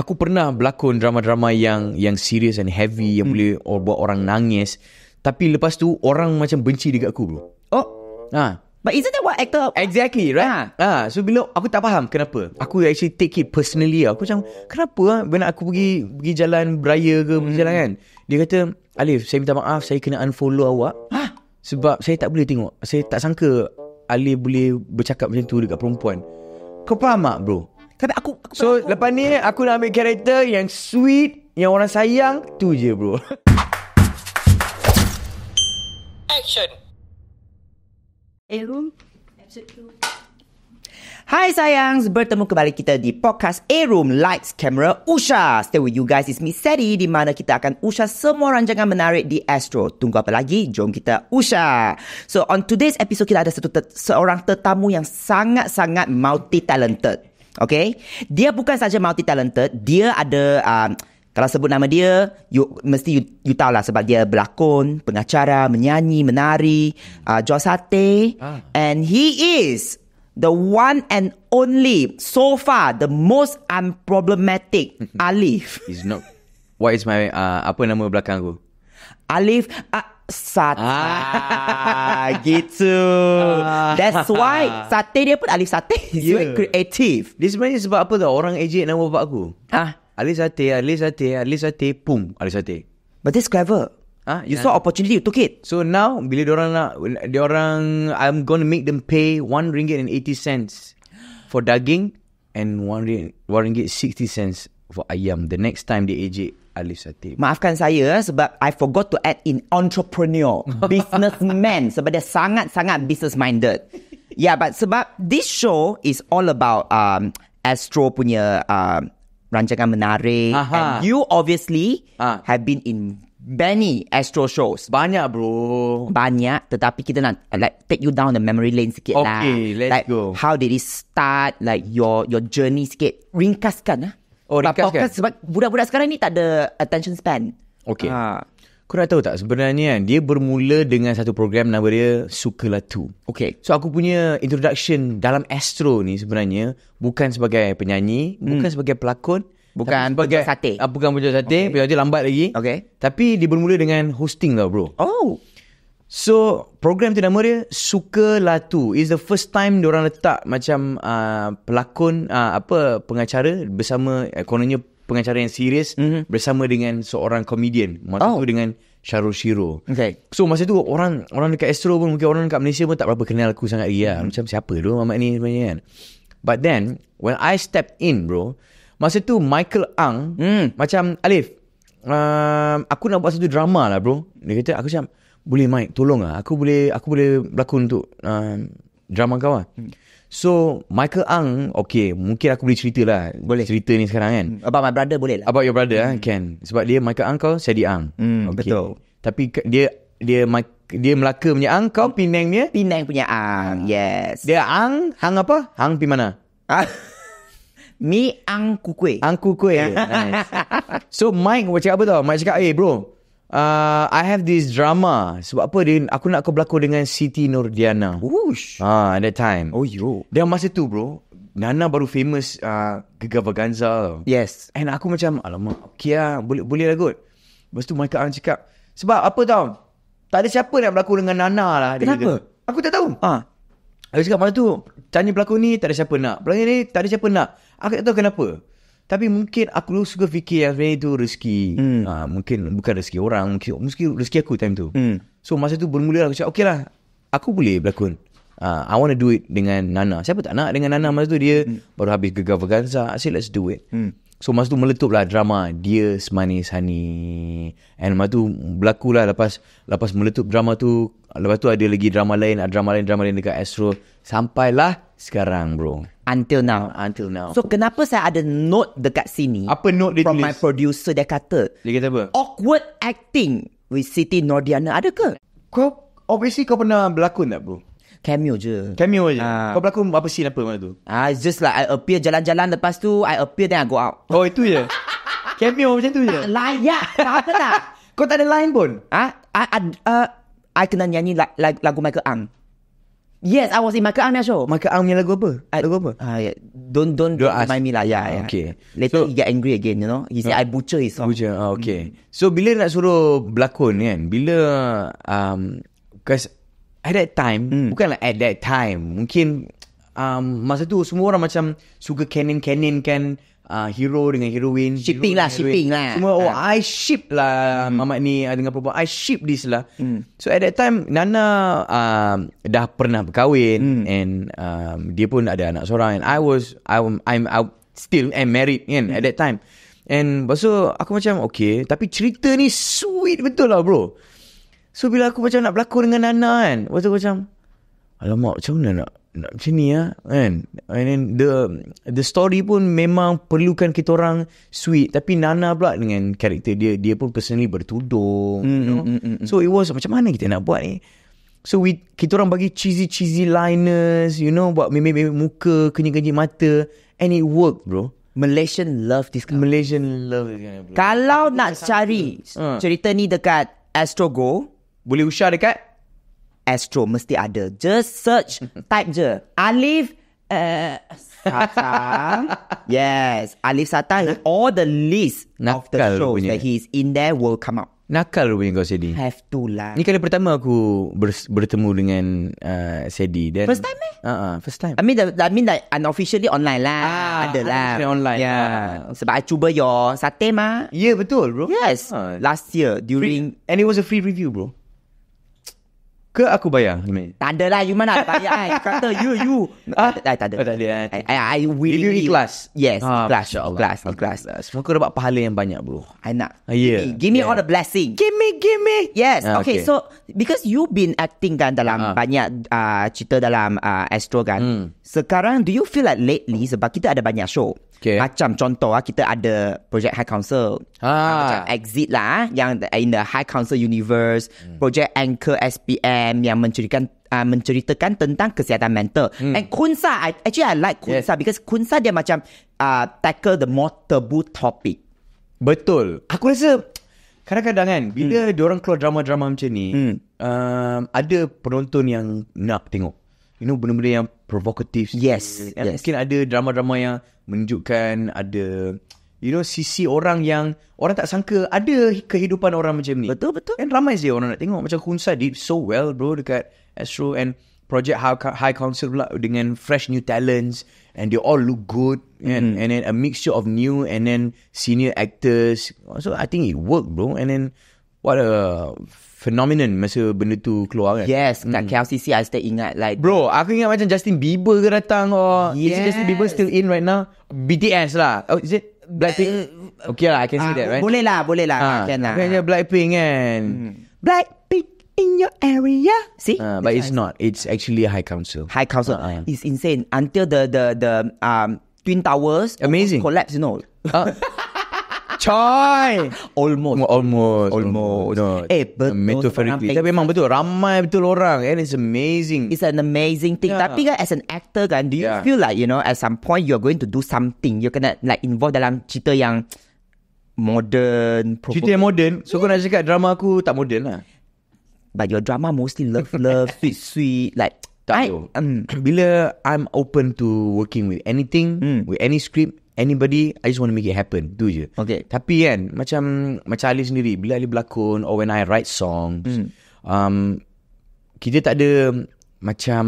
aku pernah berlakon drama-drama yang yang serious and heavy yang hmm. boleh or, buat orang nangis tapi lepas tu orang macam benci dekat aku bro oh ha But isn't that what actor Exactly right Ah, ha. ha. So bila aku tak faham kenapa Aku actually take it personally lah. Aku macam Kenapa Bila ah, aku pergi Pergi jalan beraya ke mm. Jalan hmm. kan Dia kata Alif saya minta maaf Saya kena unfollow awak ha? Sebab saya tak boleh tengok Saya tak sangka Alif boleh bercakap macam tu Dekat perempuan Kau faham tak bro tapi aku, aku So aku. lepas ni aku nak ambil karakter yang sweet Yang orang sayang Tu je bro Action Erum eh, Hai sayang, bertemu kembali kita di podcast A Room Lights Camera Usha. Stay with you guys, it's me Sadi di mana kita akan usha semua rancangan menarik di Astro. Tunggu apa lagi? Jom kita usha. So on today's episode kita ada satu te- seorang tetamu yang sangat-sangat multi talented. Okay? Dia bukan saja multi-talented. Dia ada... Uh, kalau sebut nama dia, you, mesti you, you tahu lah sebab dia berlakon, pengacara, menyanyi, menari, uh, jual sate. Ah. And he is the one and only, so far, the most unproblematic Alif. He's not... What is my... Uh, apa nama belakang aku? Alif... Uh, Sat. Ah, gitu. Ah. That's why sate dia pun alif sate. It's yeah. very creative. This sebenarnya sebab apa tau? Orang ejek nama bapak aku. Ah. Alif sate, alif sate, alif sate, pum, alif sate. But that's clever. Ah, you yeah. saw opportunity, you took it. So now, bila orang nak, orang, I'm gonna make them pay one ringgit and eighty cents for daging and one ringgit, one ringgit sixty cents for ayam. The next time they ejek. Ali Satib. Maafkan saya eh, sebab I forgot to add in entrepreneur, businessman sebab dia sangat-sangat business minded. Yeah, but sebab this show is all about um, Astro punya um, rancangan menarik. Aha. And you obviously ha. have been in many Astro shows. Banyak bro. Banyak. Tetapi kita nak like, take you down the memory lane sikit okay, lah. Okay, let's like, go. How did it start? Like your your journey sikit. Ringkaskan lah. Oh, ringkas kan? kan? Sebab budak-budak sekarang ni tak ada attention span. Okay. Ha. Kau nak tahu tak sebenarnya kan, dia bermula dengan satu program nama dia Sukalah Tu. Okay. So aku punya introduction dalam Astro ni sebenarnya bukan sebagai penyanyi, hmm. bukan sebagai pelakon. Bukan sebagai, sate. Uh, bukan pejabat sate, okay. pejabat sate lambat lagi. Okay. Tapi dia bermula dengan hosting tau bro. Oh. So program tu nama dia Suka Latu. is the first time orang letak macam uh, pelakon uh, apa pengacara bersama uh, kononnya pengacara yang serius mm-hmm. bersama dengan seorang komedian. Masa oh. tu dengan Syarul Shiro. Okay. So masa tu orang orang dekat Astro pun mungkin orang dekat Malaysia pun tak berapa kenal aku sangat dia. Lah. Mm-hmm. Macam siapa tu mamak ni sebenarnya kan. But then when I step in bro, masa tu Michael Ang mm. macam Alif Uh, aku nak buat satu drama lah bro Dia kata aku macam boleh Mike tolong ah, Aku boleh aku boleh berlakon untuk uh, drama kau lah. Hmm. So Michael Ang Okay Mungkin aku boleh cerita lah Boleh Cerita ni sekarang kan hmm. About my brother boleh lah About your brother mm. Kan Sebab dia Michael Ang kau di Ang mm, okay. Betul Tapi dia Dia dia Melaka punya Ang Kau hmm. Penang punya Penang punya Ang ah. Yes Dia Ang Ang apa Ang pergi mana ah. Mi Ang Kukui Ang Kukui Nice So Mike Mike cakap apa tau Mike cakap Eh hey, bro Uh, I have this drama. Sebab apa dia, aku nak kau berlakon dengan Siti Nurdiana. Ush. Ah, uh, that time. Oh, yo. Dia masa tu, bro. Nana baru famous uh, Gegar Vaganza Yes. And aku macam, alamak, okay lah. Boleh, boleh lah kot. Lepas tu, Michael Ang cakap. Sebab apa tau? Tak ada siapa nak berlaku dengan Nana lah. Kenapa? Kata. Aku tak tahu. Ha. Ah. Aku cakap, masa tu, tanya pelakon ni, tak ada siapa nak. Pelakon ni, tak ada siapa nak. Aku tak tahu kenapa. Tapi mungkin aku dulu suka fikir yang sebenarnya itu rezeki. Hmm. Ha, mungkin bukan rezeki orang. Mungkin, mungkin rezeki aku time tu. Hmm. So masa tu bermula aku cakap, okey lah. Aku boleh berlakon. Uh, I want to do it dengan Nana. Siapa tak nak dengan Nana masa tu dia hmm. baru habis gegar Vaganza. I said let's do it. Hmm. So masa tu meletup lah drama Dia Semanis Honey. And masa tu berlaku lah lepas, lepas meletup drama tu. Lepas tu ada lagi drama lain, drama lain, drama lain dekat Astro. Sampailah sekarang bro. Until now. Until now. So kenapa saya ada note dekat sini? Apa note dia from tulis? From my producer dia kata. Dia kata apa? Awkward acting with Siti Nordiana. ada ke? Kau, obviously kau pernah berlakon tak bro? Cameo je. Cameo je? Uh, kau berlakon apa scene apa mana tu? Ah, uh, it's just like I appear jalan-jalan lepas tu I appear then I go out. Oh itu je? cameo macam tu je? Tak layak. Kau tak? kau tak ada line pun? Ah, huh? I, I, uh, I kena nyanyi lagu Michael Ang. Yes, I was in Michael Ang's show. Michael Ang punya lagu apa? I, lagu apa? Uh, yeah. don't, don't don't remind me lah. Yeah, yeah. Okay. Later so, he get angry again, you know. He say uh, I butcher his song. Butcher. Oh, okay. Mm. So bila nak suruh berlakon kan? Bila um cause at that time, mm. bukan at that time. Mungkin um masa tu semua orang macam suka canon-canon kan uh, hero dengan heroine shipping hero lah heroine. shipping lah semua oh ha. i ship lah hmm. mamat ni ah, dengan perempuan i ship this lah hmm. so at that time nana uh, dah pernah berkahwin hmm. and um, dia pun ada anak seorang and i was i'm i'm I still am married kan hmm. at that time and baso aku macam okay tapi cerita ni sweet betul lah bro so bila aku macam nak berlakon dengan nana kan baso macam alamak macam mana nak nak macam ni lah kan and then the the story pun memang perlukan kita orang sweet tapi Nana pula dengan karakter dia dia pun personally bertudung mm, you know? mm, mm, mm. so it was macam mana kita nak buat ni eh? so we kita orang bagi cheesy cheesy liners you know buat meme meme muka kenyit-kenyit mata and it worked bro Malaysian love this kind Malaysian love this kind kalau nak cari cerita ni dekat Astro Go boleh usah dekat Astro mesti ada. Just search type je. Alif uh, eh, Sata. yes, Alif Sata all the list Nakal of the shows punya. that he's in there will come out. Nakal rupanya kau Sedi. Have to lah. Ni kali pertama aku ber- bertemu dengan uh, Sedi dan First time eh? uh-uh, first time. I mean the, I mean like unofficially online lah. Ah, ada lah. online. Yeah. Lah. Sebab I cuba your sate mah. Yeah, betul bro. Yes. Uh, last year during free. and it was a free review bro. Ke aku bayar Tak ada lah You mana nak bayar I kata you you ah? I, ah, I tak ada oh, I, I, I will Did ikhlas Yes ah, Ikhlas Ikhlas Ikhlas Semua kau dapat pahala yang banyak bro I nak uh, ah, yeah. Give me, give me yeah. all the blessing Give me give me Yes ah, okay. okay. so Because you been acting kan Dalam ah. banyak uh, Cerita dalam uh, Astro kan hmm. Sekarang Do you feel like lately Sebab kita ada banyak show Okay. Macam contoh ah kita ada project high council. Ah. Macam exit lah yang in the high council universe, hmm. project anchor SPM program yang mencurikan uh, menceritakan tentang kesihatan mental. Hmm. And Kunsa, I, actually I like Kunsa yeah. because Kunsa dia macam uh, tackle the more taboo topic. Betul. Aku rasa kadang-kadang kan bila hmm. dia orang keluar drama-drama macam ni, hmm. um, ada penonton yang nak tengok. You know benda-benda yang provokatif. Yes. yes. Mungkin ada drama-drama yang menunjukkan ada You know sisi orang yang Orang tak sangka Ada kehidupan orang macam ni Betul betul And ramai je orang nak tengok Macam Hunsa did so well bro Dekat Astro And Project High Council pula Dengan fresh new talents And they all look good And, mm. and then a mixture of new And then senior actors So I think it worked bro And then What a phenomenon masa benda tu keluar kan. Yes, kat mm. KLCC I still ingat like. Bro, aku ingat macam Justin Bieber ke datang. Oh, yes. Is Justin Bieber still in right now? BTS lah. Oh, is it? Blackpink uh, Okay lah I can see ah, that right Boleh lah Boleh lah uh, Can lah Blackpink kan hmm. Blackpink in your area. See, uh, but it's not. It's actually a high council. High council. Uh, uh. It's insane. Until the the the um twin towers amazing collapse. You know. Uh, Coy Almost Almost oh, Almost, almost. No. Eh betul Metaphorically Tapi memang betul Ramai betul orang And it's amazing It's an amazing thing yeah. Tapi kan as an actor kan Do you yeah. feel like you know At some point you are going to do something you gonna like Involve dalam cerita yang Modern provoking. Cerita yang modern So yeah. kau nak cakap drama aku Tak modern lah But your drama mostly Love love Sweet sweet Like I, um, bila I'm open to working with anything, mm. with any script, anybody, I just want to make it happen. Do je. Okay. Tapi kan, macam macam Ali sendiri, bila Ali berlakon or when I write songs, mm. um, kita tak ada macam,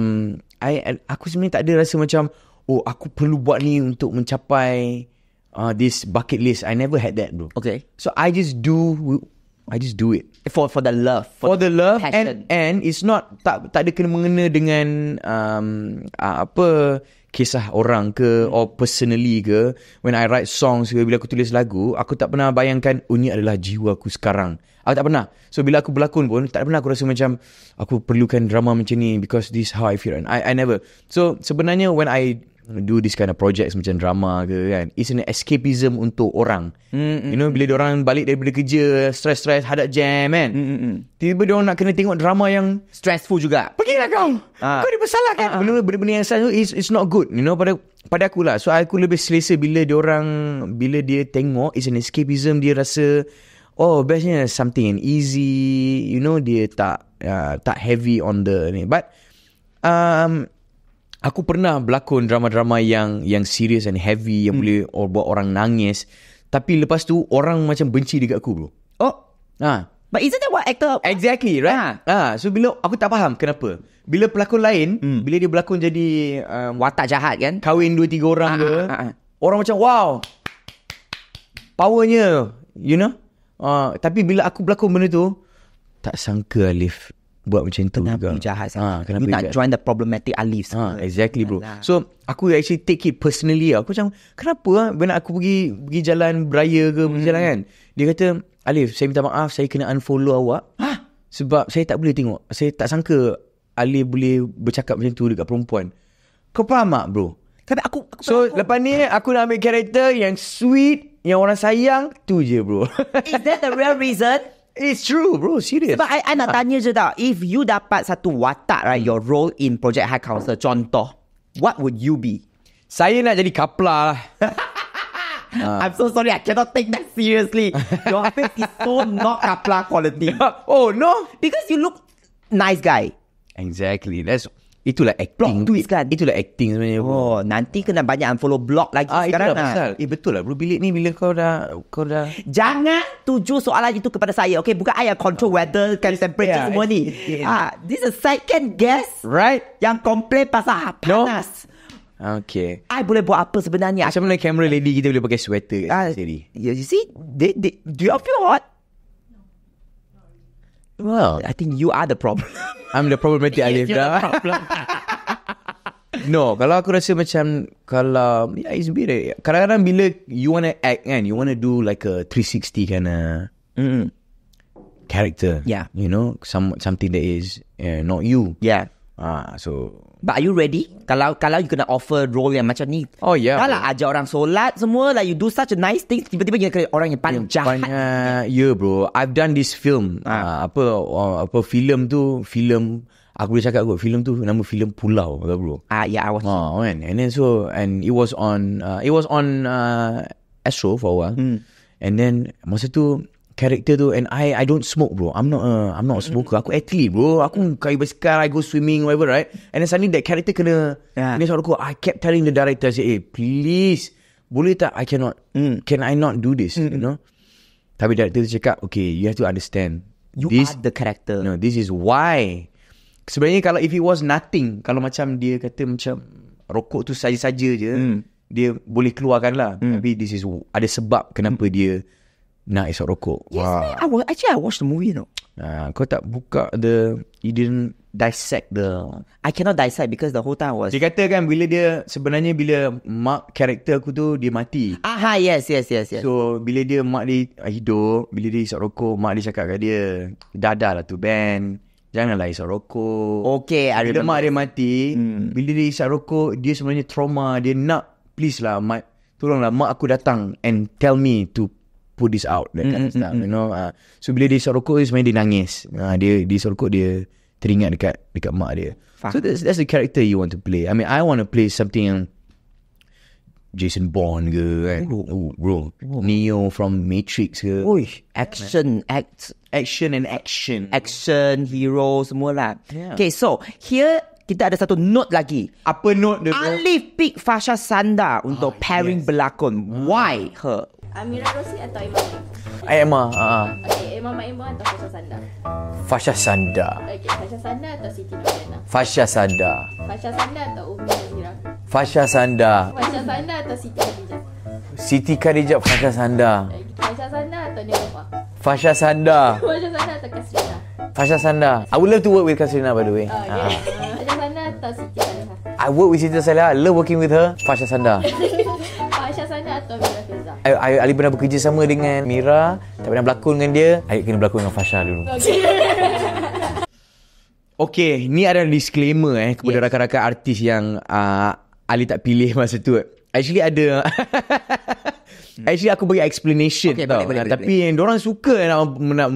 I, aku sebenarnya tak ada rasa macam, oh aku perlu buat ni untuk mencapai uh, this bucket list. I never had that bro. Okay. So I just do I just do it for for the love for, for the, the love passion. and and it's not tak tak ada kena mengena dengan um, uh, apa kisah orang ke hmm. or personally ke when i write songs ke bila aku tulis lagu aku tak pernah bayangkan ini oh, adalah jiwa aku sekarang aku tak pernah so bila aku berlakon pun tak pernah aku rasa macam aku perlukan drama macam ni because this how i feel and i i never so sebenarnya when i do this kind of projects macam drama ke kan it's an escapism untuk orang mm-hmm. you know bila orang balik daripada kerja stress-stress hadap jam kan mm-hmm. tiba-tiba diorang nak kena tengok drama yang stressful juga Pergi lah kau ha. kau dipersalah kan ha. benda-benda yang stress tu it's, it's not good you know pada pada aku lah so aku lebih selesa bila orang bila dia tengok it's an escapism dia rasa oh bestnya something easy you know dia tak uh, tak heavy on the ni but um, aku pernah berlakon drama-drama yang yang serious and heavy yang hmm. boleh or, buat orang nangis tapi lepas tu orang macam benci dekat aku bro oh ha But isn't that what actor Exactly right Ah, ha. ha. So bila Aku tak faham kenapa Bila pelakon lain hmm. Bila dia berlakon jadi um, Watak jahat kan kahwin dua tiga orang ha, ke ah, ah, Orang macam wow Powernya You know uh, Tapi bila aku berlakon benda tu Tak sangka Alif buat macam tu kenapa juga. Kenapa jahat Ha, kenapa you nak join the problematic alif ha, Exactly bro. So, aku actually take it personally. Lah. Aku macam, kenapa lah? aku pergi pergi jalan beraya ke, hmm. berjalan kan? Dia kata, Alif, saya minta maaf. Saya kena unfollow awak. Ha? Sebab saya tak boleh tengok. Saya tak sangka Alif boleh bercakap macam tu dekat perempuan. Kau faham tak bro? Tapi aku, aku So, aku. lepas ni aku nak ambil karakter yang sweet, yang orang sayang. tu je bro. Is that the real reason? It's true bro Serious Sebab I, I nak ah. tanya je tau If you dapat satu watak right, Your role in Project High Council Contoh What would you be? Saya nak jadi kapla lah Uh. I'm so sorry I cannot take that seriously Your face is so Not kapla quality Oh no Because you look Nice guy Exactly That's Itulah acting Block tweet kan Itulah acting sebenarnya bro. Oh nanti kena banyak unfollow blog lagi ah, sekarang Itulah lah. pasal Eh betul lah bro bilik ni bila kau dah Kau dah Jangan tuju soalan itu kepada saya Okay bukan saya control uh, weather can separate yeah, semua ni ah, This is second guess Right Yang komplain pasal panas Okay I boleh buat apa sebenarnya Macam mana camera lady kita boleh pakai sweater uh, ah, sendiri? You see they, they, Do you feel hot? Well I think you are the problem I'm the problematic Alif dah. The problem. no, kalau aku rasa macam kalau yeah, it's bit kadang-kadang bila you want to act kan, you want to do like a 360 kind of mm. character. Yeah. You know, some something that is uh, not you. Yeah. Ah, so But are you ready? Kalau kalau you kena offer role yang macam ni Oh yeah Kalau bro. ajak orang solat semua Like you do such a nice thing Tiba-tiba you kena orang yang paling jahat Banyak Yeah ya, bro I've done this film ah. Ah, Apa oh, apa filem tu Filem Aku boleh cakap kot Film tu nama film Pulau Tak bro Ah yeah I was ah, man. And then so And it was on uh, It was on uh, Astro for a while hmm. And then Masa tu character tu and I I don't smoke bro. I'm not a, I'm not a smoker. Aku athlete bro. Aku kayu basikal, I go swimming whatever right. And then suddenly that character kena yeah. kena suara aku. I kept telling the director, I say, hey eh, please boleh tak I cannot, mm. can I not do this, mm. you hmm. know. Tapi director tu cakap, okay you have to understand. You this, are the character. No, this is why. Sebenarnya kalau if it was nothing, kalau macam dia kata macam rokok tu saja-saja je, mm. dia boleh keluarkan lah. Mm. Tapi this is ada sebab kenapa mm. dia nak esok rokok. Yes, Wah. I was, actually, I watch the movie, you know. Ah, kau tak buka the... You didn't dissect the... I cannot dissect because the whole time was... Dia kata kan bila dia... Sebenarnya bila mak karakter aku tu, dia mati. Aha, yes, yes, yes, yes. So, bila dia mak dia hidup, bila dia esok rokok, mak dia cakap kat dia, dadah lah tu, Ben. Janganlah isap rokok. Okay, bila remember. Bila mak dia mati, hmm. bila dia isap rokok, dia sebenarnya trauma. Dia nak, please lah, mak, tolonglah mak aku datang and tell me to put this out that kind of stuff you know uh, so bila dia sorokok dia sebenarnya dia nangis uh, dia dia sorokok dia teringat dekat dekat mak dia Faham. so that's that's the character you want to play I mean I want to play something yang um, Jason Bourne ke kan eh, oh, bro oh. Neo from Matrix ke Ui, action act action and action action hero semua lah yeah. okay so here kita ada satu note lagi. Apa note dia? Alif pick Fasha Sanda untuk oh, pairing yes. berlakon. Ah. Why her? Amira Rosi atau Emma? Eh, Emma. Ah, okay, Emma Mak atau Fasha Sanda? Fasha Sanda. Okay, Fasha Sanda atau Siti Nurhaliza? Fasha Sanda. Fasha Sanda atau Umi Amira? Fasha Sanda. Fasha Sanda atau Siti Khadijah? Siti Khadijah Fasha Sanda. Eh, Fasha Sanda atau Nia Rafa? Fasha Sanda. Fasha Sanda atau Kasrina? Fasha Sanda. I would love to work with Kasrina by the way. Oh, okay. Uh. I work with Siti Salihah. I love working with her. Fasha Sanda. Fasha Sanda atau Mira Fiza? I, Ali pernah bekerja sama dengan Mira. Tak pernah berlakon dengan dia. I kena berlakon dengan Fasha dulu. Okay, ni ada disclaimer eh kepada yes. rakan-rakan artis yang uh, Ali tak pilih masa tu. Actually ada Hmm. Actually aku bagi explanation okay, tau. Boleh, ah, boleh, tapi boleh. yang orang suka nak, nak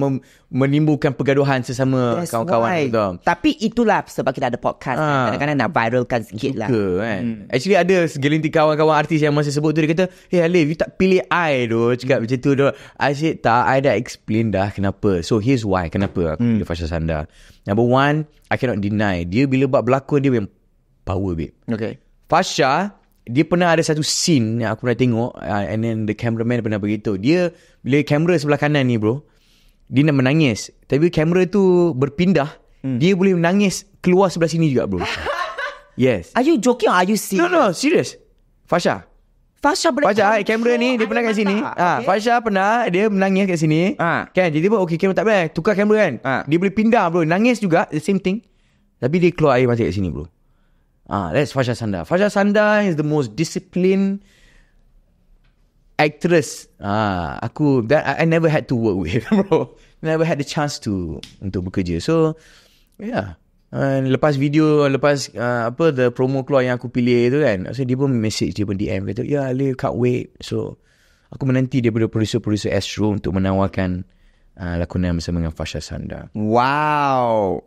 menimbulkan pergaduhan sesama kawan-kawan why. tu. Tapi itulah sebab kita ada podcast. Ha. Kadang-kadang nak viralkan sikit lah. suka, lah. kan. Hmm. Actually ada segelintir kawan-kawan artis yang masih sebut tu. Dia kata, hey eh, Alif you tak pilih I tu. Cakap hmm. macam tu tu. I said tak. I dah explain dah kenapa. So here's why. Kenapa aku hmm. pilih Fasha Sanda. Number one, I cannot deny. Dia bila buat berlakon dia memang power babe. Okay. Fasha dia pernah ada satu scene yang aku pernah tengok uh, and then the cameraman pernah begitu dia bila kamera sebelah kanan ni bro dia nak menangis tapi kamera tu berpindah hmm. dia boleh menangis keluar sebelah sini juga bro yes are you joking or are you serious no no serious Fasha Fasha boleh Fasha eh, kamera ni dia pernah kat sini ah ha, okay. Fasha pernah dia menangis kat sini ha. kan jadi pun okey kamera tak boleh tukar kamera kan ha. dia boleh pindah bro nangis juga the same thing tapi dia keluar air masih kat sini bro Ah, uh, that's Fasha Sanda. Fasha Sanda is the most disciplined actress. Ah, uh, aku that I, I never had to work with, bro. never had the chance to untuk bekerja. So, yeah. And lepas video lepas uh, apa the promo keluar yang aku pilih tu kan so dia pun message dia pun DM kata ya Ali can't wait so aku menanti dia daripada producer-producer Astro untuk menawarkan uh, lakonan bersama dengan Fasha Sanda wow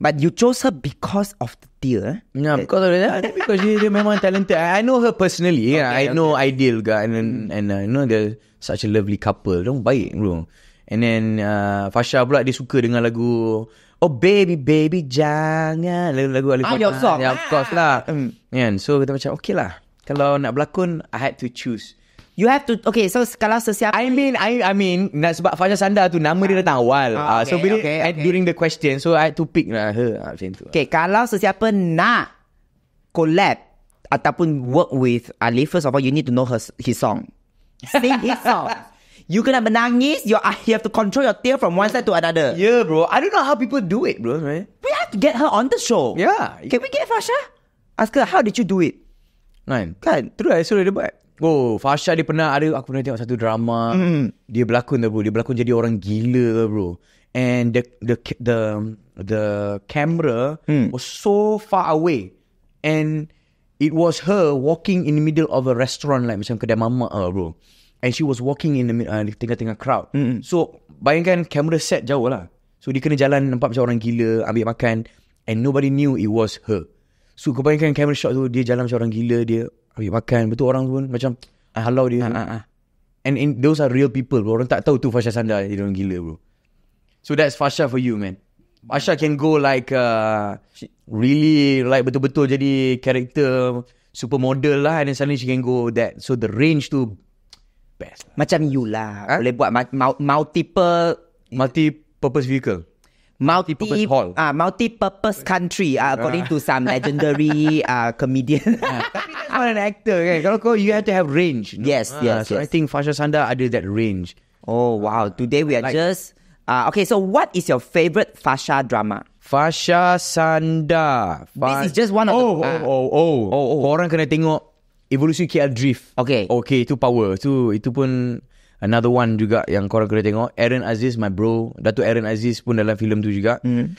But you chose her because of the deal. Eh? Yeah, because of that. because she's very talented. I, I know her personally. Yeah, I okay. know Ideal and and I hmm. uh, you know they're such a lovely couple. Don't buy it, bro. And then uh, Fasha pula dia suka dengan lagu Oh baby baby jangan lagu lagu Alif ah, Fatah. Ah, yeah, of course lah. Mm. And so kita macam okay lah. Kalau nak berlakon, I had to choose. You have to Okay so Kalau sesiapa I mean I I mean nah, Sebab Fajar Sanda tu Nama dia datang awal oh, okay, uh, So bila okay, okay. During the question So I had to pick lah her uh, ah, Macam tu Okay kalau sesiapa nak Collab Ataupun work with Alif First of all You need to know her his song Sing his song You kena menangis your, You have to control your tear From one side to another Yeah bro I don't know how people do it bro right? We have to get her on the show Yeah Can we get Fasha? Ask her how did you do it Kan Kan Terus I suruh dia buat Oh, Fasha dia pernah ada aku pernah tengok satu drama. Mm. Dia berlakon tau bro. Dia berlakon jadi orang gila tau bro. And the the the the camera mm. was so far away and it was her walking in the middle of a restaurant like macam kedai mamak lah bro. And she was walking in the uh, tengah-tengah crowd. Mm. So, bayangkan kamera set jauh lah. So, dia kena jalan nampak macam orang gila, ambil makan. And nobody knew it was her. So, kau bayangkan kamera shot tu, dia jalan macam orang gila, dia Oh Pergi makan Betul orang pun macam I ah, Hello dia uh, uh, uh. And in, those are real people bro. Orang tak tahu tu Fasha Sanda Dia orang gila bro So that's Fasha for you man Fasha can go like uh, Really like betul-betul jadi Character Supermodel lah And then suddenly she can go that So the range tu Best Macam you lah huh? Boleh buat multiple Multi-purpose vehicle multi-purpose hall. Ah, multi-purpose country uh, according to some legendary uh, comedian I'm an actor kan kalau kau you have to have range no? yes uh, yes, so yes I think Fasha Sanda ada that range oh wow today we are like, just uh, okay so what is your favourite Fasha drama Fasha Sanda Fas- this is just one of oh, the uh, oh oh oh, oh, oh. korang kena tengok Evolution KL Drift okay okay itu power itu, itu pun Another one juga yang korang kena tengok. Aaron Aziz, my bro. Dato' Aaron Aziz pun dalam filem tu juga. Mm.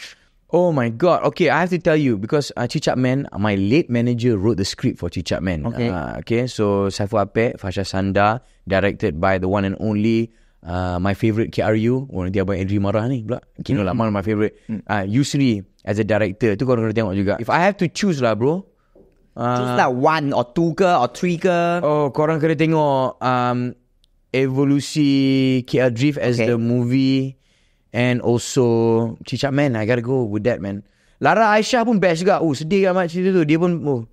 Oh my god. Okay, I have to tell you. Because uh, Cicak Man, my late manager wrote the script for Cicak Man. Okay. Uh, okay, so Saifu Ape, Fasha Sanda, directed by the one and only uh, my favourite KRU. Oh, nanti Abang Andrew marah ni pula. Kino Laman, hmm. my favorite. Hmm. Uh, Yusri as a director. Tu korang kena tengok juga. If I have to choose lah bro, Uh, Choose lah uh, one or two ke or three ke. Oh, korang kena tengok um, evolusi KR Drift as okay. the movie and also Cicak Man I gotta go with that man Lara Aisyah pun best juga oh sedih amat cerita tu dia pun oh.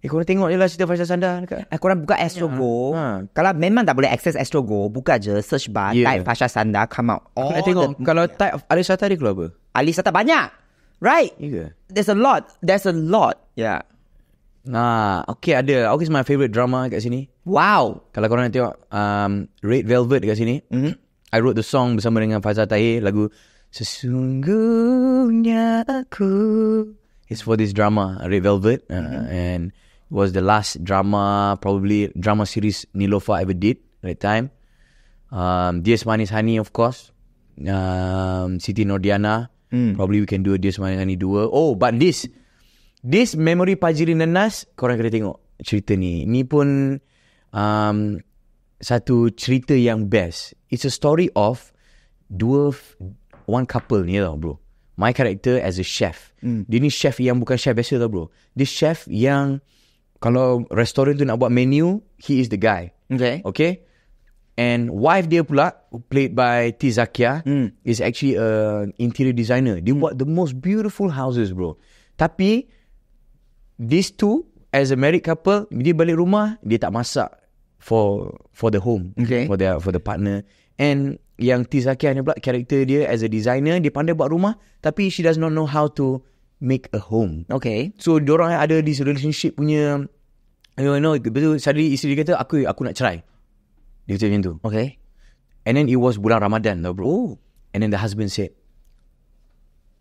Eh korang tengok je lah cerita Faisal Sandar dekat. Eh korang buka Astro yeah. Go. Ha. Kalau memang tak boleh access Astro Go, buka je search bar yeah. type Faisal Sandar come out. Aku nak tengok the... kalau type yeah. Ali Sata dia keluar apa? Ali banyak. Right? Yeah. Ya There's a lot. There's a lot. Yeah. Nah, okay ada. Okay, is my favorite drama kat sini. Wow. Kalau korang nak tengok um, Red Velvet kat sini, mm-hmm. I wrote the song bersama dengan Faizal Tahir, lagu Sesungguhnya Aku. It's for this drama, Red Velvet. Uh, mm-hmm. and it was the last drama, probably drama series Nilofa ever did at that time. Um, Dears Manis Hani of course. Um, Siti Nordiana. Mm. Probably we can do a Dears Manis Honey duo. Oh, but this... This Memory Pajiri Nenas, korang kena tengok cerita ni. Ni pun um, satu cerita yang best. It's a story of dua, one couple ni tau bro. My character as a chef. Mm. Dia ni chef yang bukan chef biasa tau bro. Dia chef yang kalau restoran tu nak buat menu, he is the guy. Okay. Okay. And wife dia pula, played by Tizakia, mm. is actually an interior designer. Dia mm. buat the most beautiful houses bro. Tapi, these two as a married couple dia balik rumah dia tak masak for for the home okay. for the for the partner and yang Tizakiah ni pula character dia as a designer dia pandai buat rumah tapi she does not know how to make a home okay so dia orang ada this relationship punya I don't know Lepas tu suddenly isteri dia kata Aku aku nak cerai Dia kata macam tu Okay And then it was bulan Ramadan tau bro Ooh. And then the husband said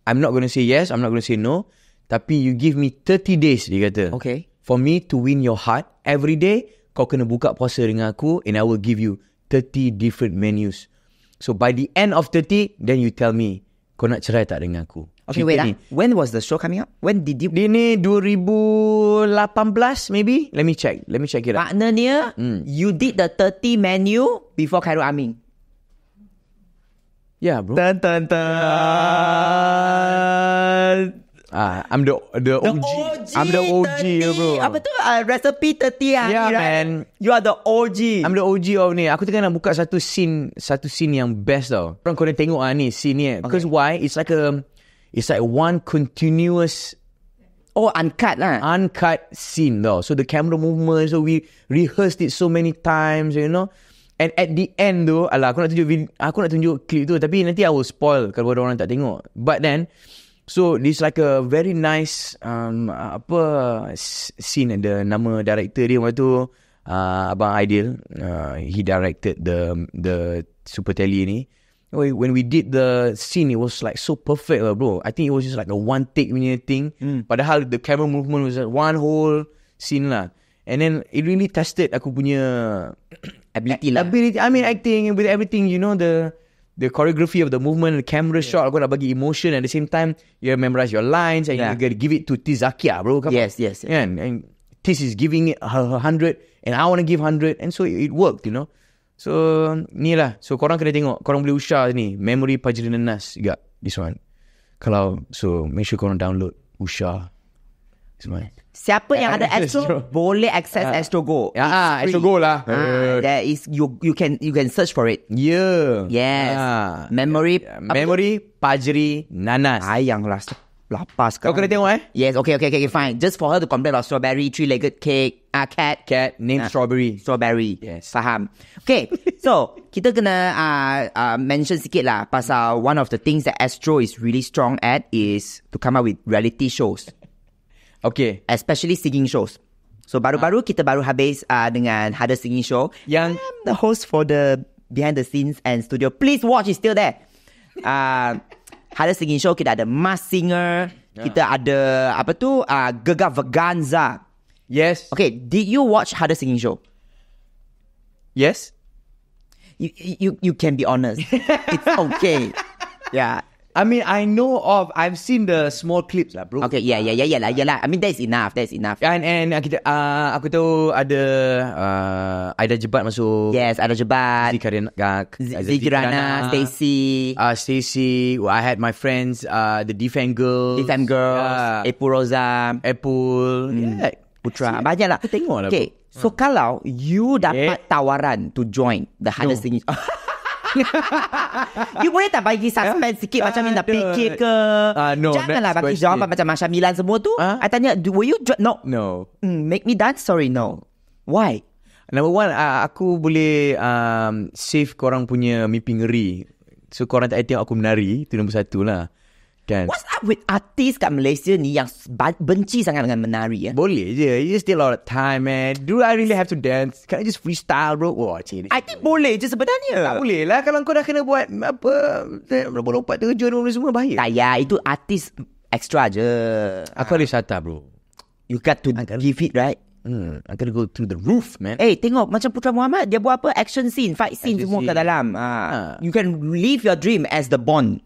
I'm not going to say yes I'm not going to say no tapi you give me 30 days dia kata. Okay. For me to win your heart every day, kau kena buka puasa dengan aku and I will give you 30 different menus. So by the end of 30, then you tell me kau nak cerai tak dengan aku. Okay, Cita wait ah. ni. lah. When was the show coming up? When did you... Dini 2018 maybe? Let me check. Let me check it out. Maknanya, hmm. you did the 30 menu before Khairul Amin. Yeah, bro. Tan tan tan. Ah, I'm the the OG. The OG I'm the OG, 30. bro. Apa tu? Uh, recipe teti ah. Yeah, ni, man. You are the OG. I'm the OG of ni. Aku tengah nak buka satu scene, satu scene yang best tau. Orang kau kena tengok ah ni scene ni. Okay. Because why? It's like a um, it's like one continuous Oh, uncut lah. Uncut scene though. So the camera movement, so we rehearsed it so many times, you know. And at the end though, alah, aku nak tunjuk, aku nak tunjuk clip tu. Tapi nanti I will spoil kalau orang tak tengok. But then, So this like a very nice um, apa scene the nama director dia waktu uh, abang Ideal uh, he directed the the Super Telly ni. When we did the scene, it was like so perfect, lah, bro. I think it was just like a one take minute thing. Mm. But the the camera movement was like one whole scene, lah. And then it really tested aku punya ability, lah. Ability, I mean, acting with everything, you know, the the choreography of the movement, the camera yeah. shot, aku nak bagi emotion at the same time, you memorize your lines and yeah. you gotta give it to Tizakia, bro. Come yes, on. yes, yes. And, and Tiz is giving it her, her hundred and I want to give hundred and so it, it worked, you know. So, ni lah. So, korang kena tengok. Korang boleh usah ni. Memory Pajri Nenas juga. This one. Kalau, so, make sure korang download Usha. This one. Siapa yang ada Astro, Astro boleh access uh, Astro Go. Ya, yeah, Astro Go lah. Uh, there is you you can you can search for it. Yeah. Yes. Uh, memory yeah, yeah. memory apa? pajri nanas. Ayang lah. Lapas kan. Kau kena tengok eh? Yes, okay, okay, okay, fine. Just for her to complain about strawberry, three-legged cake, ah uh, cat. Cat, name uh, strawberry. Strawberry. Yes. Faham. Okay, so kita kena ah uh, uh, mention sikit lah pasal one of the things that Astro is really strong at is to come up with reality shows. Okay. Especially singing shows. So baru-baru ha. kita baru habis uh, dengan Hada Singing Show. Yang I'm the host for the behind the scenes and studio. Please watch, it's still there. Ah, uh, Hada Singing Show, kita ada mas Singer. Yeah. Kita ada, apa tu, uh, Gega Vaganza. Yes. Okay, did you watch Hada Singing Show? Yes. You, you, you can be honest. it's okay. Yeah, I mean, I know of, I've seen the small clips lah, bro. Okay, yeah, yeah, yeah, yeah lah, yeah lah. I mean, that's enough, that's enough. And, and uh, kita, uh, aku tahu ada, uh, ada jebat masuk. Yes, ada jebat. Zikarin gak. Zikirana, Zee Stacy. Uh, Stacy, uh, well, I had my friends, uh, the Defend Girls. Defend Girls. Yeah. Apple Rosa. Apple. Mm. Yeah. Putra. Yeah. Banyak lah. Aku tengok lah. Okay, so uh. kalau you dapat yeah. tawaran to join the hardest no. thing. you boleh tak bagi suspense eh? sikit macam uh, nak fikir ke? Uh, no, Janganlah bagi question. jawapan macam Masha Milan semua tu. Huh? Ah? I tanya, were you dr- No. No. Mm, make me dance? Sorry, no. Why? Number one, uh, aku boleh um, save korang punya mimpi ngeri. So korang tak payah tengok aku menari. Itu nombor satu lah kan what's up with artis kat Malaysia ni yang benci sangat dengan menari eh? boleh je you just take a lot of time man do I really have to dance can I just freestyle bro oh, I think boleh. boleh je sebenarnya tak boleh lah kalau kau dah kena buat apa eh, lompat-lompat terjun semua, semua bahaya tak ya itu artis extra je aku ada syata bro you got to Agar. give it right Hmm, I gotta go through the roof, man. Eh, hey, tengok macam Putra Muhammad, dia buat apa? Action scene, fight scene semua kat dalam. Ah, uh, uh. You can live your dream as the Bond.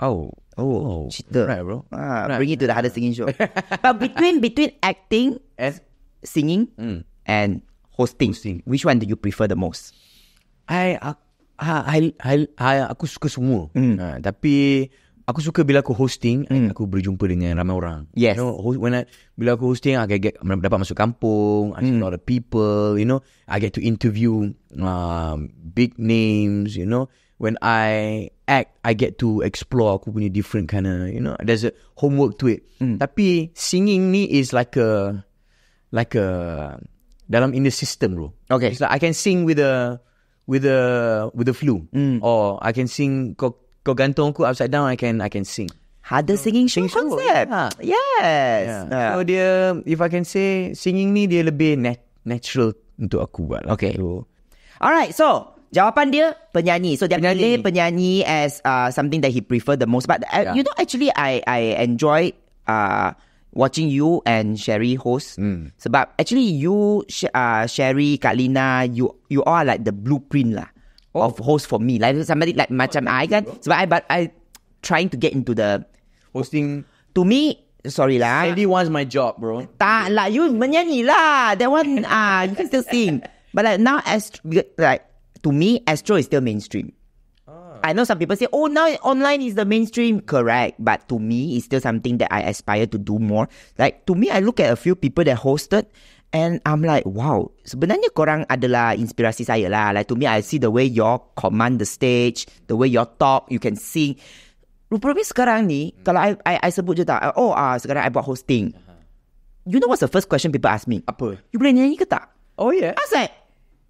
Oh. Oh, oh, cerita. Right, bro. Ah, right. Bring it to the other singing show. But between between acting as singing mm. and hosting, hosting, which one do you prefer the most? I, I, I, I, aku suka semua. Mm. Uh, tapi aku suka bila aku hosting, mm. aku berjumpa dengan ramai orang. Yes. You know, when I, bila aku hosting, I get, get dapat masuk kampung, I see hmm. a lot of people. You know, I get to interview uh, big names. You know when I act, I get to explore aku punya different kind of, you know, there's a homework to it. Mm. Tapi singing ni is like a, like a, dalam in the system bro. Okay. It's like I can sing with a, with a, with a flu. Mm. Or I can sing, kau, kau gantung aku upside down, I can, I can sing. Had the singing show singing concept. Show, yeah. Yes. Yeah. Yeah. So dia, if I can say, singing ni dia lebih nat- natural untuk aku buat. Lah. Okay. So, Alright, so Jawapan dia penyanyi. So dia penyanyi. pilih penyanyi as uh, something that he prefer the most. But uh, yeah. you know actually I I enjoy uh, watching you and Sherry host. Mm. Sebab actually you uh, Sherry, Kak you you all are like the blueprint lah oh. of host for me. Like somebody like oh, macam I kan. Bro. I but I trying to get into the hosting. To me, sorry lah. Sherry wants my job, bro. Tak lah, you menyanyi lah. That one ah, uh, you can still sing. But like now as like to me, Astro is still mainstream. Oh. I know some people say, oh, now online is the mainstream. Correct. But to me, it's still something that I aspire to do more. Like, to me, I look at a few people that hosted and I'm like, wow, sebenarnya korang adalah inspirasi saya lah. Like, to me, I see the way y'all command the stage, the way y'all talk, you can sing. Rupanya sekarang ni, hmm. kalau I, I, I sebut je tak, oh, uh, sekarang I buat hosting. You know what's the first question people ask me? Apa? You boleh nyanyi ke tak? Oh yeah. I was like,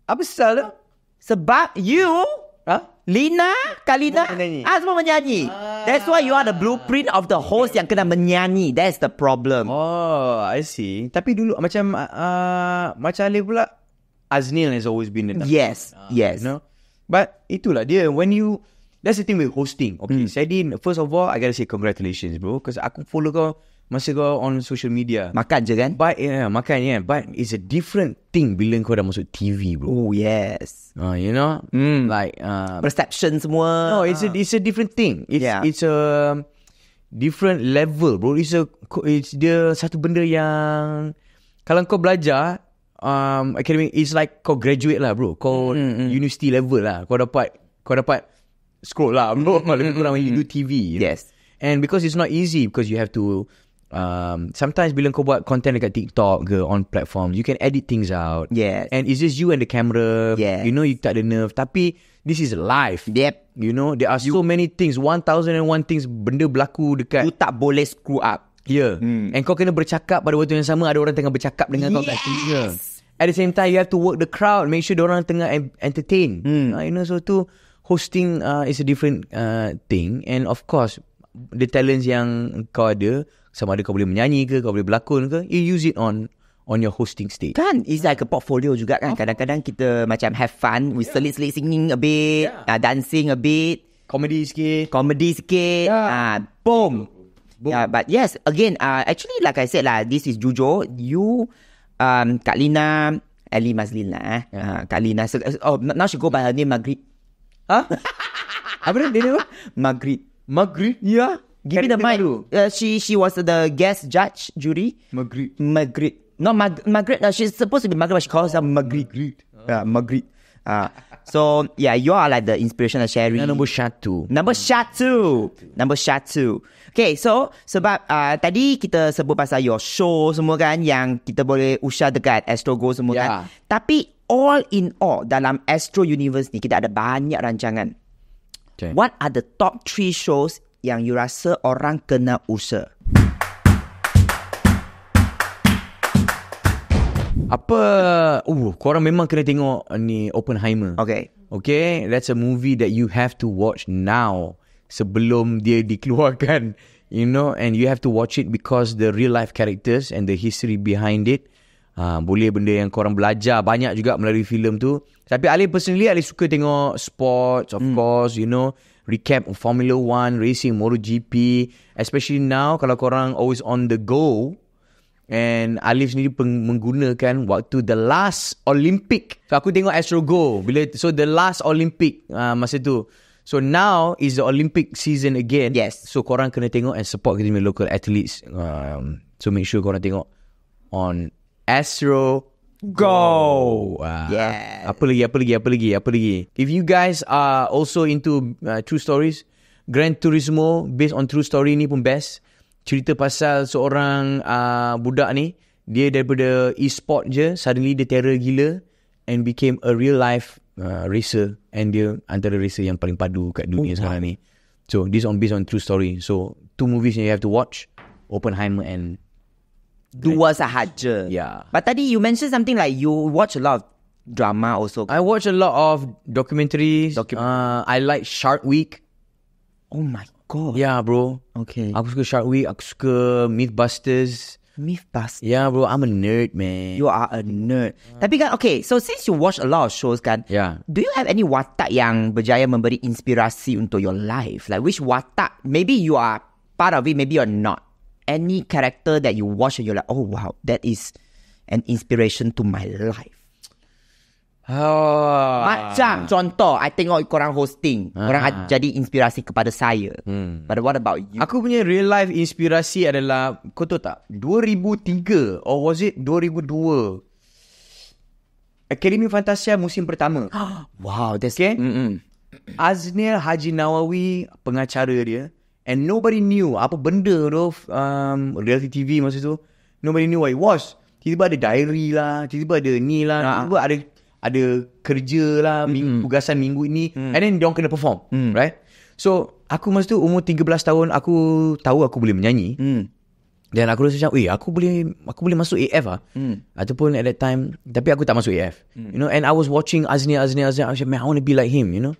apa salah? Sebab you, huh? Lina, Kalina, ah, semua menyanyi. Ah. That's why you are the blueprint of the host okay. yang kena menyanyi. That's the problem. Oh, I see. Tapi dulu macam uh, macam Ali pula, Aznil has always been the Yes, uh, yes. You know? But itulah dia, when you... That's the thing with hosting. Okay, mm. Sadin, first of all, I gotta say congratulations, bro. Because aku follow kau Masa kau on social media Makan je kan But yeah ya, Makan yeah kan? But it's a different thing Bila kau dah masuk TV bro Oh yes uh, You know mm. Like uh, Perception semua No it's a, ah. it's a different thing it's, yeah. it's a um, Different level bro It's a It's dia Satu benda yang Kalau kau belajar um, Academic It's like kau graduate lah bro Kau mm-hmm. University level lah Kau dapat Kau dapat Scroll lah bro hmm, Lebih kurang when you do TV you Yes know? And because it's not easy Because you have to um, sometimes bila kau buat content dekat TikTok ke on platform, you can edit things out. Yeah. And it's just you and the camera. Yeah. You know, you tak ada nerve. Tapi, this is life. Yep. You know, there are you, so many things. 1001 things, benda berlaku dekat. You tak boleh screw up. Yeah. Hmm. And kau kena bercakap pada waktu yang sama, ada orang tengah bercakap dengan yes. kau kat sini. Ya. Yeah. At the same time, you have to work the crowd. Make sure orang tengah entertain. Hmm. Uh, you know, so tu, hosting uh, is a different uh, thing. And of course, the talents yang kau ada, sama ada kau boleh menyanyi ke kau boleh berlakon ke you use it on on your hosting stage kan it's like a portfolio juga kan kadang-kadang kita macam have fun we yeah. selit-selit singing a bit yeah. uh, dancing a bit comedy sikit comedy sikit ah yeah. uh, boom Yeah, but yes, again, uh, actually, like I said lah, this is Jujo. You, um, Kak Lina, Ali Mazlin lah, eh. Yeah. Uh, Kak Lina. So, uh, oh, now she go by her name, Magritte. Huh? Apa dia nama? Magritte. Magritte? Yeah. Give me the mic. Uh, she she was the guest judge jury. Magritte. Magritte. No, Mag Magritte. Uh, she's supposed to be Magritte, but she calls herself Magritte. Magritte. Yeah, Uh, Ah, so, yeah, you are like the inspiration of Sherry. Number satu. Number satu. Number satu. Okay, so, sebab uh, tadi kita sebut pasal your show semua kan, yang kita boleh usah dekat Astro Go semua yeah. kan. Ya. Tapi, all in all, dalam Astro Universe ni, kita ada banyak rancangan. Okay. What are the top three shows yang you rasa orang kena usah. Apa? Uh, korang memang kena tengok ni Oppenheimer. Okay. Okay, that's a movie that you have to watch now sebelum dia dikeluarkan. You know, and you have to watch it because the real life characters and the history behind it. Uh, boleh benda yang korang belajar banyak juga melalui filem tu. Tapi Ali personally, Ali suka tengok sports, of mm. course, you know recap on Formula 1 racing MotoGP especially now kalau korang always on the go and Alif sendiri peng- menggunakan waktu the last Olympic so aku tengok Astro Go bila so the last Olympic uh, masa tu So now is the Olympic season again. Yes. So korang kena tengok and support kita punya local athletes. Um, so make sure korang tengok on Astro go. Uh, yeah. Apa lagi? Apa lagi? Apa lagi? Apa lagi? If you guys are also into uh, true stories, Grand Turismo based on true story ni pun best. Cerita pasal seorang uh, budak ni, dia daripada e-sport je, suddenly dia terror gila and became a real life uh, racer and dia antara racer yang paling padu kat dunia oh, sekarang ni. So, this on based on true story. So, two movies you have to watch, Oppenheimer and dua sahaja. Yeah. But tadi you mentioned something like you watch a lot of drama also. I watch a lot of documentaries. Docu- uh, I like Shark Week. Oh my god. Yeah, bro. Okay. Aku suka Shark Week. Aku suka Mythbusters. Mythbusters. Yeah, bro. I'm a nerd, man. You are a nerd. Uh. Tapi kan, okay. So since you watch a lot of shows, kan? Yeah. Do you have any watak yang berjaya memberi inspirasi untuk your life? Like which watak? Maybe you are part of it. Maybe you're not any character that you watch and you're like, oh wow, that is an inspiration to my life. Oh. Macam contoh I tengok korang hosting ah. Korang jadi inspirasi kepada saya hmm. But what about you? Aku punya real life inspirasi adalah Kau tahu tak 2003 Or was it 2002 Akademi Fantasia musim pertama Wow that's okay? Mm-mm. Aznil Haji Nawawi Pengacara dia And nobody knew apa benda tu um, reality TV masa tu. Nobody knew what it was. Tiba-tiba ada diary lah. Tiba-tiba ada ni lah. Ha. Tiba-tiba ada, ada kerja lah. Mm-hmm. Tugasan minggu ni. Mm. And then diorang kena perform. Mm. Right? So aku masa tu umur 13 tahun. Aku tahu aku boleh menyanyi. Mm. Dan aku rasa macam eh aku boleh aku boleh masuk AF lah. Mm. Ataupun at that time. Tapi aku tak masuk AF. Mm. You know and I was watching Azni Azni Azni. I was like man I want to be like him you know.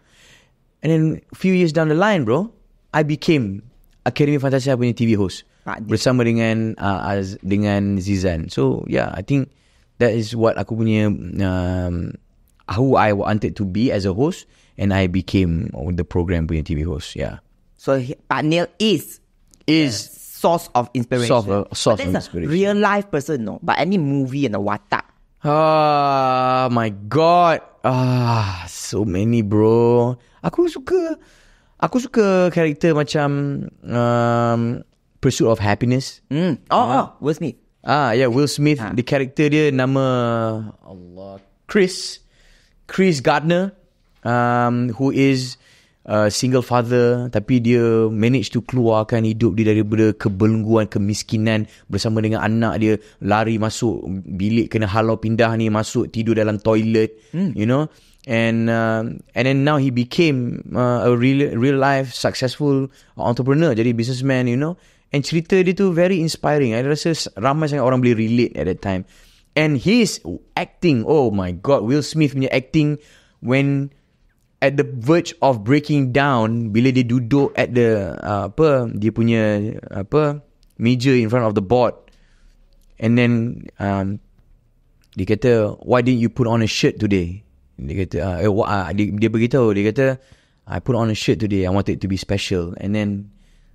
And then few years down the line bro. I became Academy Fantasia punya TV host Adi. Ah, bersama dengan uh, Az, dengan Zizan. So yeah, I think that is what aku punya um, who I wanted to be as a host and I became the program punya TV host. Yeah. So Pak Neil is is source of inspiration. Source of, source of inspiration. A real life person, no. But any movie and a watak. Ah my god. Ah so many bro. Aku suka Aku suka karakter macam um, Pursuit of Happiness. Mm. Oh, oh, Will Smith. Ah, yeah, Will Smith. Ha. Ah. The character dia nama Allah Chris Chris Gardner, um, who is Uh, single father tapi dia manage to keluarkan hidup dia daripada kebelungguan kemiskinan bersama dengan anak dia lari masuk bilik kena halau pindah ni masuk tidur dalam toilet mm. you know and uh, and then now he became uh, a real real life successful entrepreneur jadi businessman you know and cerita dia tu very inspiring i rasa ramai sangat orang boleh relate at that time and his acting oh my god will smith punya acting when at the verge of breaking down bila dia duduk at the uh, apa dia punya apa meja in front of the board and then um, dia kata why didn't you put on a shirt today dia kata uh, eh, what, uh, dia, dia beritahu dia kata I put on a shirt today I wanted to be special and then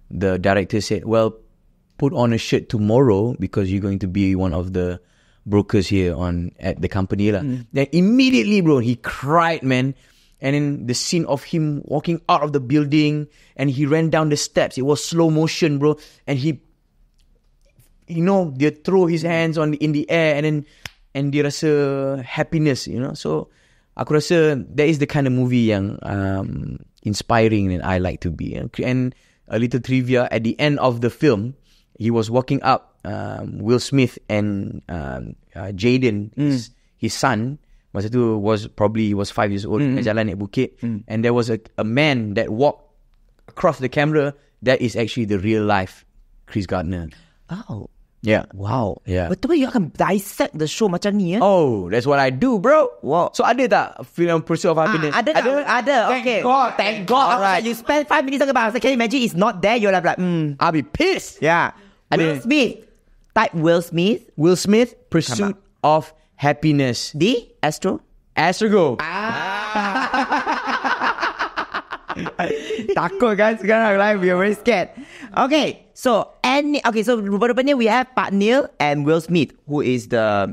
the director said well put on a shirt tomorrow because you're going to be one of the brokers here on at the company lah. Mm. Then immediately, bro, he cried, man and then the scene of him walking out of the building and he ran down the steps it was slow motion bro and he you know they throw his hands on in the air and then and dia rasa happiness you know so aku rasa that is the kind of movie yang um, inspiring and I like to be and a little trivia at the end of the film he was walking up um, Will Smith and um, uh, Jaden mm. his, his son masa tu was probably was five years old mm-hmm. jalan naik bukit mm. and there was a, a man that walked across the camera that is actually the real life Chris Gardner oh yeah wow yeah but the way you akan dissect the show macam ni eh oh that's what I do bro wow so ada tak film Pursuit of ah, Happiness ah, ada ada, tak? ada thank okay God thank God Alright. you spend 5 minutes talking about it. can you imagine it's not there you're like, like mm. I'll be pissed yeah Will Smith type Will Smith Will Smith Pursuit of happiness. D? Astro? Astrago. Ah. Takut kan sekarang like we are very scared. Okay, so any okay so rupanya we have Pak Neil and Will Smith who is the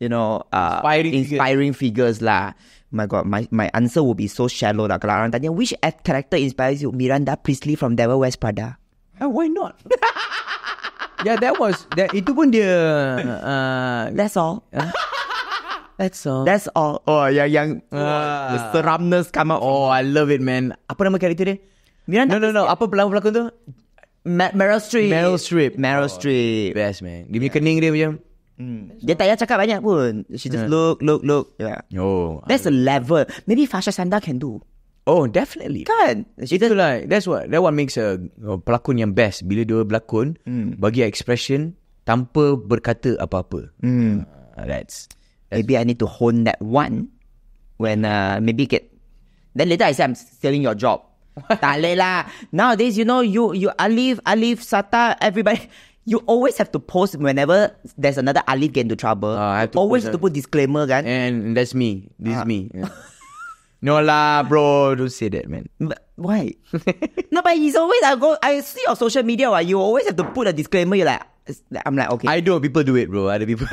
you know uh, inspiring, inspiring figures. figures lah. My God, my, my answer will be so shallow lah. Kalau orang tanya which character inspires you, Miranda Priestley from Devil West Prada. Uh, why not? yeah, that was that. Itu pun dia. Uh, That's all. Uh, That's all. That's all. Oh, yang yang uh. the seramness come out. Oh, I love it, man. Apa nama karakter dia? Miran no, no, no. Apa pelakon-pelakon tu? Ma- Meryl Streep. Meryl Streep. Meryl oh. Streep. Best, man. Dia yeah. kening dia macam. Mm. Dia tak payah cakap banyak pun. She just yeah. Hmm. look, look, look. Yeah. Oh, that's I a level. Maybe Fasha Sanda can do. Oh, definitely. Kan? Itu just... lah. That's what that one makes a, a pelakon yang best. Bila dia berlakon, mm. bagi expression tanpa berkata apa-apa. Mm. Uh, that's maybe I need to hone that one when uh, maybe get. Then later I say I'm stealing your job. Tale lah. Nowadays, you know, you you Alif, Alif, Sata, everybody. You always have to post whenever there's another Alif get into trouble. Uh, I have to always have to put disclaimer, kan? And that's me. This uh. is ah. me. Yeah. no lah, bro. Don't say that, man. But why? no, but he's always. I go. I see your social media. Right? You always have to put a disclaimer. You're like, I'm like okay I don't people do it bro Other people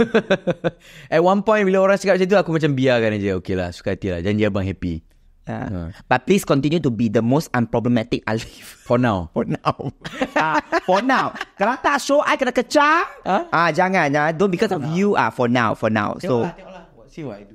At one point Bila orang cakap macam tu Aku macam biarkan je Okay lah Suka hati lah Janji abang happy uh, uh. But please continue to be The most unproblematic Alif For now For now uh, For now Kalau tak show I kena kecah ha? Ah huh? uh, Jangan uh, Don't because for of now. you ah uh, For now For now tengok So lah, tengok lah. See what I do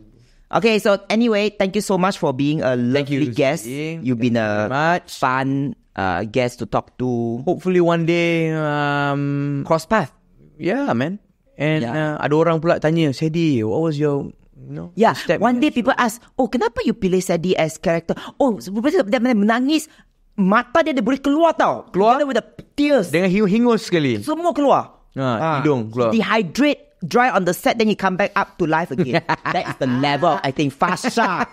Okay, so anyway, thank you so much for being a lovely you, guest. Seeing. You've thank been a much. fun uh, guests to talk to. Hopefully one day um, cross path. Yeah, man. And yeah. Uh, ada orang pula tanya, Sadie, what was your No, yeah, step one day people ask, oh kenapa you pilih Sadie as character? Oh, dia menangis, mata dia dia boleh keluar tau. Keluar? Together with the tears. Dengan hingus sekali. Semua keluar. Ha, ha. Hidung keluar. Dehydrate, dry on the set, then you come back up to life again. That is the level, I think, fast shot.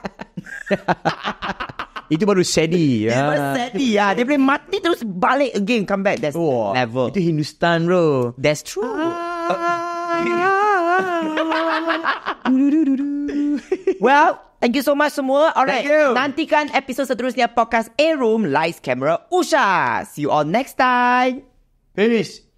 Itu baru sedih Itu ah. baru sedih ya. Dia boleh mati terus balik again Come back That's oh, level Itu Hindustan bro That's true ah. Well Thank you so much semua Alright Nantikan episod seterusnya Podcast A-Room Lights, Camera, Usha See you all next time Peace